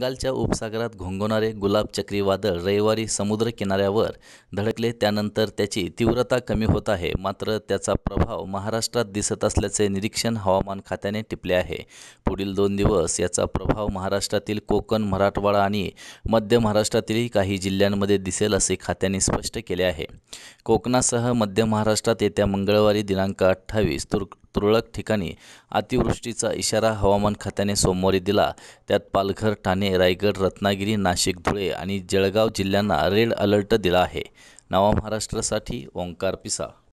बंगालच्या उपसागरात घोंगवणारे गुलाब चक्रीवादळ रविवारी समुद्रकिनाऱ्यावर धडकले त्यानंतर त्याची तीव्रता कमी होत आहे मात्र त्याचा प्रभाव महाराष्ट्रात दिसत असल्याचे निरीक्षण हवामान खात्याने टिपले आहे पुढील दोन दिवस याचा प्रभाव महाराष्ट्रातील कोकण मराठवाडा आणि मध्य महाराष्ट्रातील काही जिल्ह्यांमध्ये दिसेल असे खात्याने स्पष्ट केले आहे कोकणासह मध्य महाराष्ट्रात येत्या मंगळवारी दिनांक अठ्ठावीस तुर तुरळक ठिकाणी अतिवृष्टीचा इशारा हवामान खात्याने सोमवारी दिला त्यात पालघर ठाणे रायगड रत्नागिरी नाशिक धुळे आणि जळगाव जिल्ह्यांना रेड अलर्ट दिला आहे नवा महाराष्ट्रासाठी ओंकार पिसा